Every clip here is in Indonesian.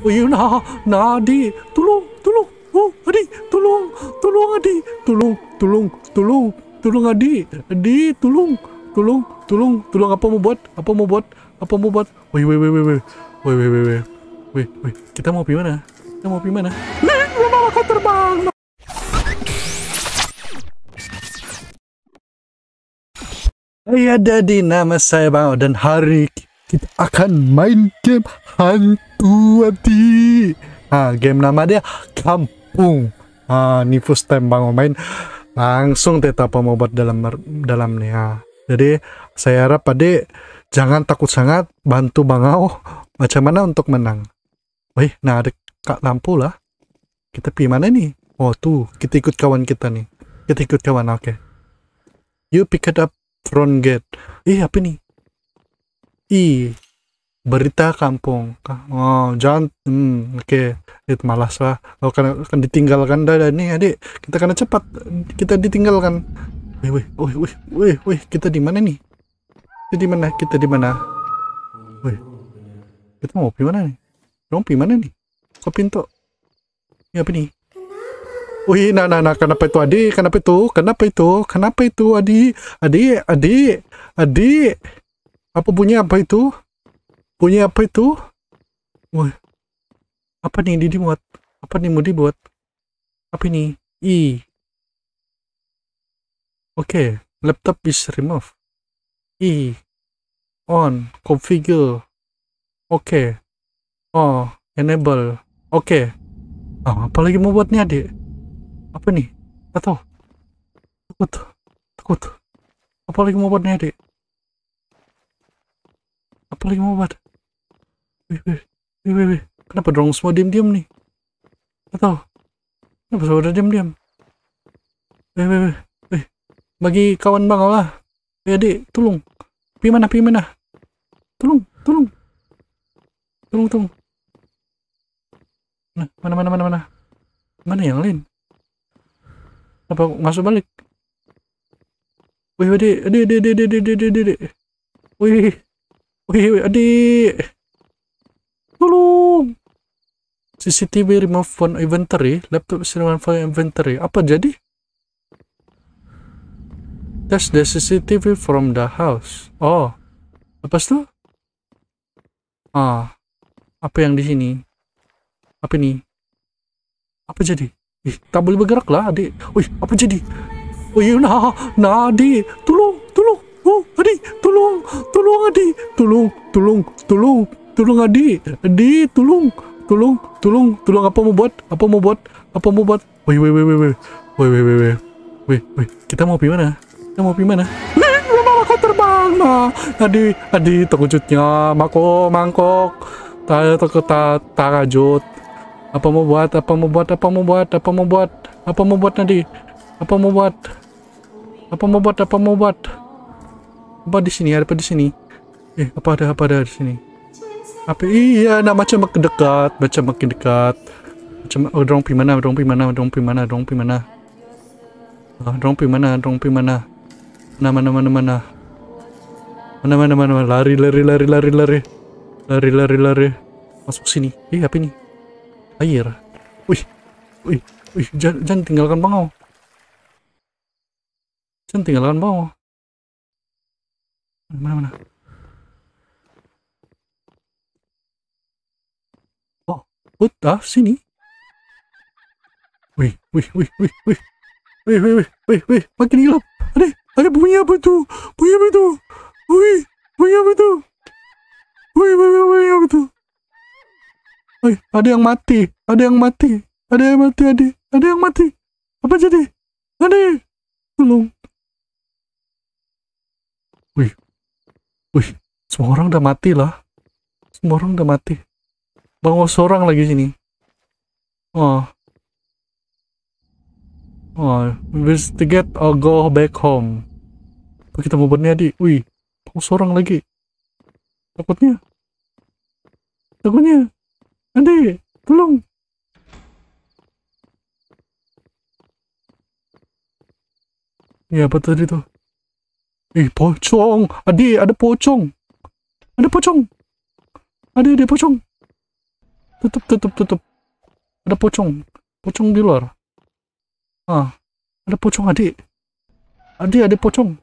Yuna, Nadi, tolong, tolong, oh Adi, tolong, tolong Adi, tolong, tolong, tolong, tolong Adi, Adi, tolong, tolong, tolong, tolong apa mau buat, apa mau buat, apa mau buat, woi, woi, woi, woi, woi, woi, woi, woi, woi, woi, kita mau pergi mana? Kita mau pergi mana? Link, malah kau terbang. Hai, ada di nama saya Bang dan hari kita akan main game hunt Wanti. Ah, game nama dia Kampung. Ah, nifu first main langsung tetap buat dalam dalam nih. Ah. Jadi saya harap pade jangan takut sangat bantu bangau macam mana untuk menang. Wih, nah ada kak lampu lah. Kita pi mana nih? Oh tuh, kita ikut kawan kita nih. Kita ikut kawan, ah, oke. Okay. You pick up front gate. Eh, Ih, apa nih? Ih, berita kampung oh jangan hmm, oke okay. itu malas lah oh, kan, kan ditinggalkan dah ini adik kita karena cepat kita ditinggalkan wih wih wih wih wih wih kita di mana nih kita di mana kita di mana wih kita mau pergi mana nih mau pergi mana nih kok pintu ini apa nih Wih, nah, nah, nah, kenapa itu adik? Kenapa itu? Kenapa itu? Kenapa itu adik? Adik, adik, adik. Apa punya apa itu? punya apa itu wah apa nih Didi buat apa nih mau dibuat apa ini i oke okay. laptop is remove i on configure oke okay. oh enable oke okay. oh, apa lagi mau buat nih adik apa nih atau takut takut apa lagi mau buat nih adik apa lagi mau buat Wih, wih, wih, wih, Kenapa dorong semua diam-diam nih? Atau kenapa saudara diam-diam? Wih, wih, wih, wih. Bagi kawan bang Allah. Eh adik, tolong. Pi mana, pi mana? Tolong, tolong. Tolong, tolong. Nah, mana, mana, mana, mana? Mana yang lain? Apa masuk balik? Wih, adik, adik, adik, adik, adik, adik, adik. adik, Wih, wih, adik. Tolong. CCTV remove phone inventory. Laptop is phone inventory. Apa jadi? Test the CCTV from the house. Oh. Lepas tu? Ah. Apa yang di sini? Apa ni? Apa jadi? Ih, tak boleh bergerak lah adik. Ui, apa jadi? you nah, nah adik. Tolong, tolong. Oh, adik, tolong. Tolong adik. Tolong, tolong, tolong tolong Adi Adi tolong tolong tolong tolong apa mau buat apa mau buat apa mau buat woi woi woi woi woi woi woi woi woi woi woi kita mau pergi mana kita mau pergi mana aku terbang ma Adi Adi terkejutnya mako mangkok tak tak tak apa mau buat apa mau buat apa mau buat apa mau buat apa mau buat Nadi apa mau buat apa mau buat apa mau buat apa di sini ada apa di sini eh apa ada apa ada di sini apa iya, nak macam makin dekat, macam makin dekat. Macam oh, dong pi mana, dong pi mana, dong pi mana, dong pi mana. Ah, dong pi mana, dong pi mana. Mana mana mana mana. Mana mana mana, mana. lari lari lari lari lari. Lari lari lari. Masuk sini. Ih, eh, apa ini? Air. Wih. Wih. Wih, jangan, jangan tinggalkan bangau. Jangan tinggalkan bangau. Mana mana. mana. the? sini. Wih, wih, wih, wih, wih. Wih, wih, wih, wih, wih. Makin gelap. Ada, ada bunyi apa itu? Bunyi apa itu? Wih, bunyi apa itu? Wih, wih, wih, wih apa itu? Wih, ada yang mati. Ada yang mati. Ada yang mati, ada. Ada yang mati. Apa jadi? Ada. Tolong. Wih. Wih, semua orang udah mati lah. Semua orang udah mati bawa seorang lagi sini. Oh. Oh, investigate or go back home. Apa kita mau berniadi? Wih, bawa seorang lagi. Takutnya. Takutnya. nanti tolong. Ya, apa tadi tuh? Ih, pocong. Adi, ada pocong. Ada pocong. Adi, ada pocong. Tutup, tutup, tutup. Ada pocong. Pocong di luar. Ah, ada pocong adik. Adik, ada pocong.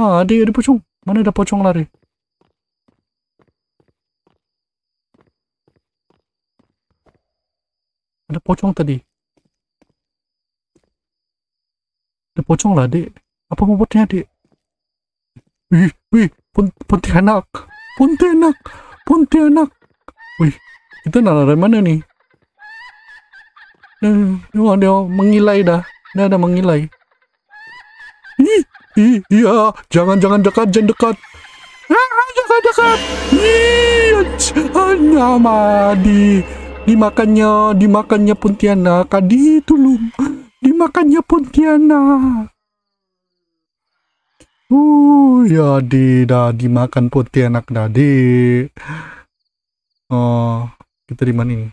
Ah, adik, ada pocong. Mana ada pocong lari? Ada pocong tadi. Ada pocong lah, adik Apa membuatnya, adik Wih, wih, pun, Pontianak. Pontianak. Pontianak itu nalar dari mana nih Wah, eh, dia mengilai dah. Dia ada mengilai. Ih, ih, iya, jangan jangan dekat, jangan dekat. Ah, ah jangan dekat. Ih, nama di dimakannya dimakannya Pontianak kadi tulung dimakannya Pontianak uh ya di dah dimakan Pontianak tadi oh kita di mana ini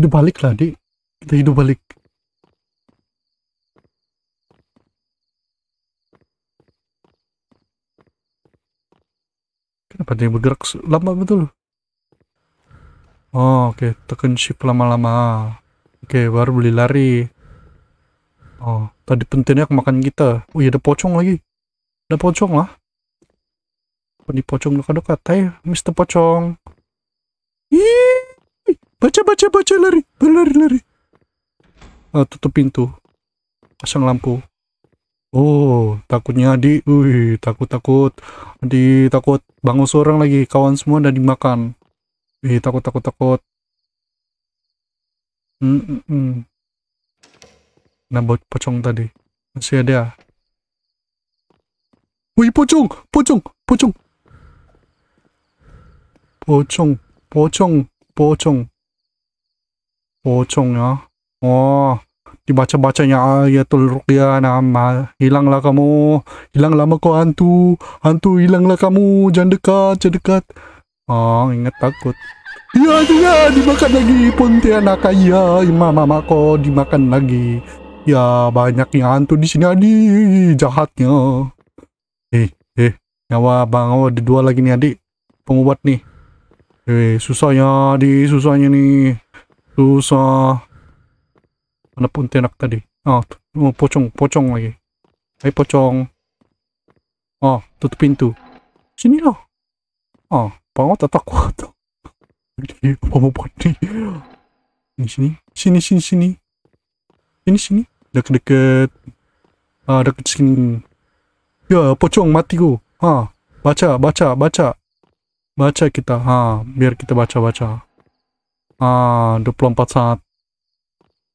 hidup balik lah dek kita hidup balik kenapa dia bergerak lama betul oh oke okay. tekan shift lama-lama oke okay, baru beli lari oh tadi pentingnya makan kita oh iya ada pocong lagi ada pocong lah di pocong dekat-dekat eh Mr. Pocong Baca, baca, baca, lari. Lari, lari. Uh, eh, tutup pintu. Pasang lampu. Oh, takutnya di, wih, takut takut, di takut bangun seorang lagi, kawan semua udah dimakan. Wih, takut takut takut. Hmm, hmm, hmm, Nah, buat pocong tadi masih ada. Wih, pocong, pocong, pocong, pocong, pocong, pocong pocong ya oh dibaca-bacanya ayatul ya nama hilanglah kamu hilanglah kau hantu hantu hilanglah kamu jangan dekat jangan dekat oh ingat takut ya, tuh ya dimakan lagi pontianak ya imam mama kau dimakan lagi ya banyaknya yang hantu di sini adi jahatnya eh eh nyawa bang oh ada dua lagi nih adik pengobat nih eh susahnya di susahnya nih susah mana pontianak tadi oh, oh pocong pocong lagi ay pocong oh pintu sini sinilo oh pango tatakot hindi di mo pati sini sini sini sini sini sini deket deket ah deket sini ya pocong mati ku ah baca baca baca baca kita ha ah, biar kita baca baca Ah, uh, 24 saat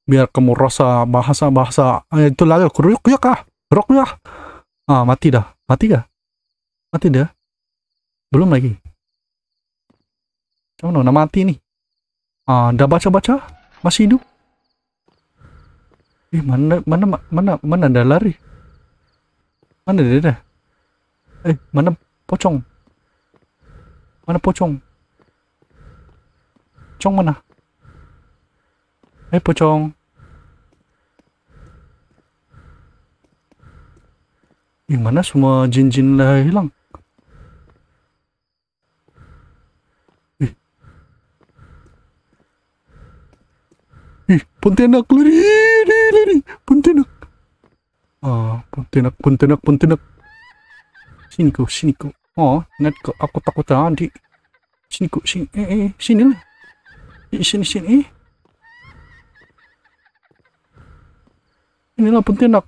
biar kamu rasa bahasa-bahasa eh, itu lagi keruyuk ya kah keruk ya ah mati dah mati dah mati dah belum lagi kamu oh, udah mati nih ah udah baca-baca masih hidup eh mana mana mana mana ada lari mana dia dah eh mana pocong mana pocong Pocong mana? Eh, pocong. gimana mana semua jin-jin lah hilang? Ih. Eh. Ih, eh, Pontianak lari, lari, lari. Pontianak. Ah, Pontianak, Pontianak, Pontianak. Sini kau, sini kau. Oh, net kau, aku takut tadi. Sini kau, sini. Eh, eh, sini lah di sini-sini inilah puntinak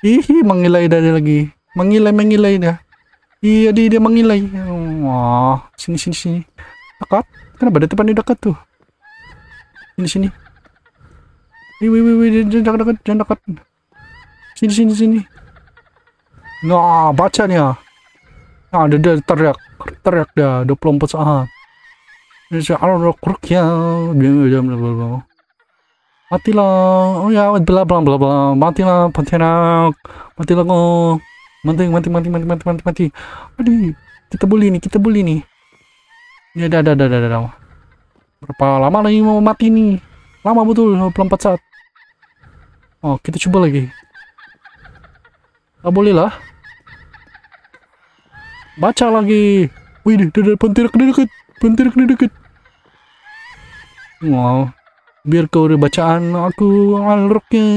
ih mengilai dari lagi mengilai mengilai dia iya dia, dia mengilai wah sini sini sini dekat kenapa ada depannya dekat tuh sini sini wih wih wih jangan dekat dekat jangan dekat sini sini sini nah baca nih ah nah dia, dia teriak teriak dah 24 saat bla. Mati matilah oh ya bla bla bla bla matilah mati matilah kok mati mati mati mati mati mati mati aduh kita beli nih kita beli nih ini ada ada ada ada, ada. berapa lama lagi mau mati nih lama betul 24 saat oh kita coba lagi tak boleh lah baca lagi wih dia dari pantirak dia deket Bentar kena dekat. Wow. Biar kau ada bacaan aku alroknya.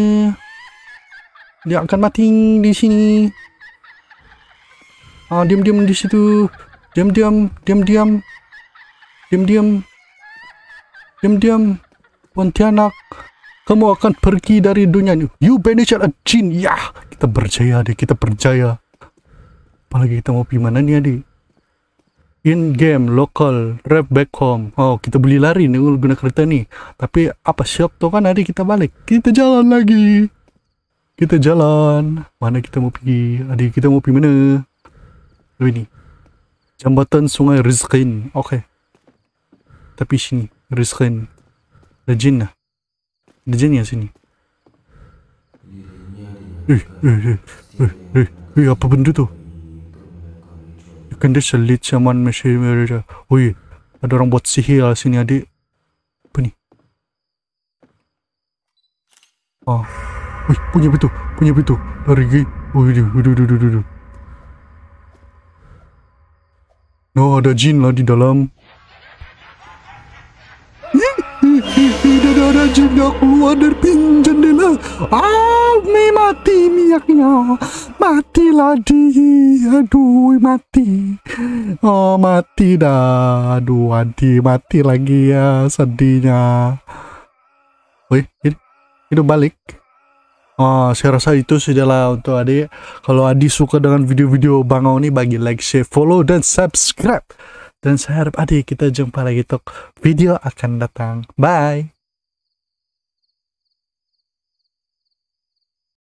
Dia akan mati di sini. Ah, diam-diam di situ. Diam-diam, diam-diam. Diam-diam. Diam-diam. Pontianak, kamu akan pergi dari dunia ini. You banished a jin. Ya, kita percaya deh, kita percaya. Apalagi kita mau gimana nih, adik? in game local rep back home oh kita beli lari nih guna kereta nih tapi apa siap tuh kan hari kita balik kita jalan lagi kita jalan mana kita mau pergi Adik kita mau pergi mana oh, ini jambatan sungai Rizqin oke okay. tapi sini Rizqin ada jin lah ada jin ya sini eh eh eh eh eh, eh apa benda tuh? dia selit zaman mesir ada. Wih, ada orang buat sihir lah sini adik. Apa ni? Ah. Wih, punya betul. Punya betul. Lari gay. Wih, duh, No, ada jin lah di dalam. Tidak ada jeda keluar dari pintu jendela. ini mati minyaknya. mati lagi, Aduh, mati. Oh, mati dah. Aduh, mati, mati lagi ya. Sedihnya. Wih, ini, itu balik. Oh, saya rasa itu sudahlah untuk adik, Kalau adik suka dengan video-video bangau Oni, bagi like, share, follow, dan subscribe. Dan saya harap adik kita jumpa lagi untuk video akan datang. Bye!